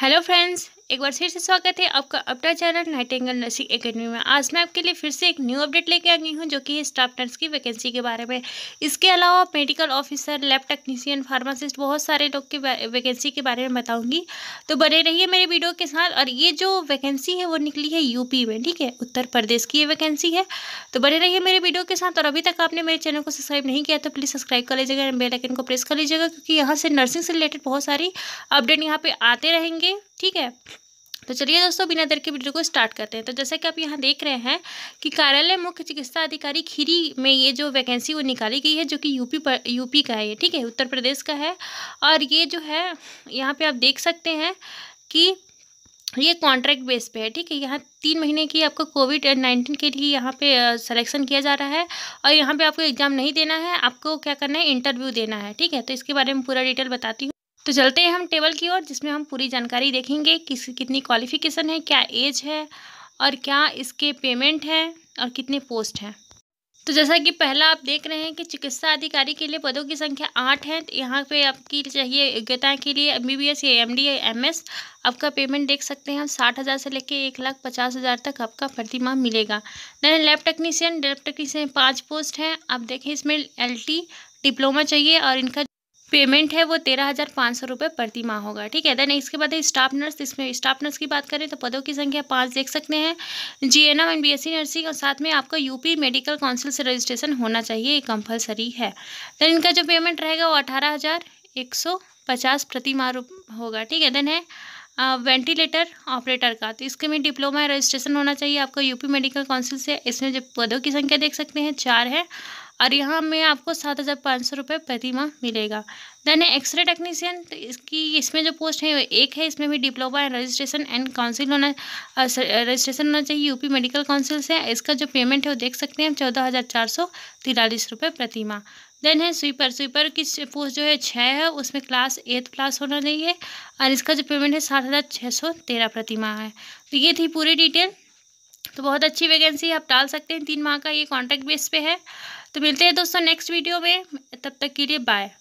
hello friends एक बार फिर से स्वागत है आपका अपना channel Nightingale nursing academy में आज मैं आपके लिए फिर से एक न्यू अपडेट लेके आ गई हूँ जो कि स्टाफ नर्स की वैकेंसी के बारे में इसके अलावा medical officer lab technician pharmacist बहुत सारे लोग के वैकेंसी के बारे में बताऊँगी तो बने रही मेरे वीडियो के साथ और ये जो वैकेंसी है वो निकली है यूपी में ठीक है उत्तर प्रदेश की ये वैकेंसी है तो बने रही मेरे वीडियो के साथ और अभी तक आपने मेरे चैनल को सब्सक्राइब नहीं किया तो प्लीज़ सब्सक्राइब कर लीजिएगा बेलाइकन को प्रेस कर लीजिएगा क्योंकि यहाँ से नर्सिंग से रिलेटेड बहुत सारी अपडेट यहाँ पर आते रहेंगे ठीक है तो चलिए दोस्तों बिना देर के वीडियो को स्टार्ट करते हैं तो जैसा कि आप यहाँ देख रहे हैं कि कार्यालय मुख्य चिकित्सा अधिकारी खीरी में ये जो वैकेंसी वो निकाली गई है जो कि यूपी पर यूपी का है ये ठीक है उत्तर प्रदेश का है और ये जो है यहाँ पे आप देख सकते हैं कि ये कॉन्ट्रैक्ट बेस पे है ठीक है यहाँ तीन महीने की आपको कोविड नाइन्टीन के लिए यहाँ पे सिलेक्शन किया जा रहा है और यहाँ पे आपको एग्ज़ाम नहीं देना है आपको क्या करना है इंटरव्यू देना है ठीक है तो इसके बारे में पूरा डिटेल बताती हूँ तो चलते हैं हम टेबल की ओर जिसमें हम पूरी जानकारी देखेंगे किस कितनी क्वालिफिकेशन है क्या एज है और क्या इसके पेमेंट हैं और कितने पोस्ट हैं तो जैसा कि पहला आप देख रहे हैं कि चिकित्सा अधिकारी के लिए पदों की संख्या आठ है तो यहाँ पे आपकी चाहिए योग्यता के लिए एम बी बी एस या एम डी या एम एस आपका पेमेंट देख सकते हैं हम साठ हज़ार से लेकर एक लाख पचास हज़ार तक आपका प्रतिमा मिलेगा then lab technician lab technician पाँच पोस्ट हैं आप देखें इसमें एल टी डिप्लोमा चाहिए और इनका पेमेंट है वो तेरह हज़ार पाँच सौ रुपये प्रति माह होगा ठीक है देन इसके बाद है स्टाफ नर्स इसमें स्टाफ नर्स की बात करें तो पदों की संख्या पाँच देख सकते हैं G N M N B S C nursing और साथ में आपका यूपी मेडिकल काउंसिल से रजिस्ट्रेशन होना चाहिए ये कंपलसरी है देन इनका जो पेमेंट रहेगा वो अठारह हज़ार एक सौ पचास प्रति माह होगा ठीक है देन है वेंटिलेटर ऑपरेटर का तो इसके में डिप्लोमा रजिस्ट्रेशन होना चाहिए आपको यूपी मेडिकल काउंसिल से इसमें जो पदों की संख्या देख सकते हैं चार है और यहाँ में आपको सात हज़ार पाँच सौ रुपये प्रति माह मिलेगा देन है एक्सरे टेक्नीशियन तो इसकी इसमें जो पोस्ट है वो एक है इसमें भी diploma and registration and council होना रजिस्ट्रेशन होना चाहिए यूपी मेडिकल काउंसिल से इसका जो पेमेंट है वो देख सकते हैं हम चौदह हज़ार चार सौ तिरालीस रुपये प्रति माह देन है स्वीपर स्वीपर की पोस्ट जो है छः है उसमें क्लास एथ क्लास होना चाहिए और इसका जो पेमेंट है सात हज़ार छः सौ तेरह प्रति माह है तो ये थी पूरी डिटेल तो बहुत अच्छी वैकेंसी आप डाल सकते हैं तीन माह का ये कॉन्टैक्ट बेस पे है तो मिलते हैं दोस्तों नेक्स्ट वीडियो में तब तक के लिए बाय